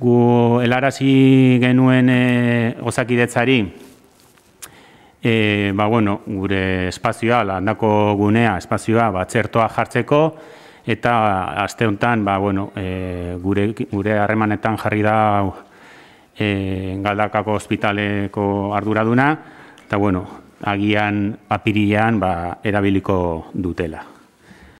gu elarazi genuen e, osakidetzari eh, ba, bueno, gure espazioa, landako gunea, espazioa batzertoa jartzeko eta aste honetan ba, bueno, e, gure gure harremanetan jarri da e, Galdakako ospitaleko arduraduna eta bueno, agian apirilean ba, erabiliko dutela.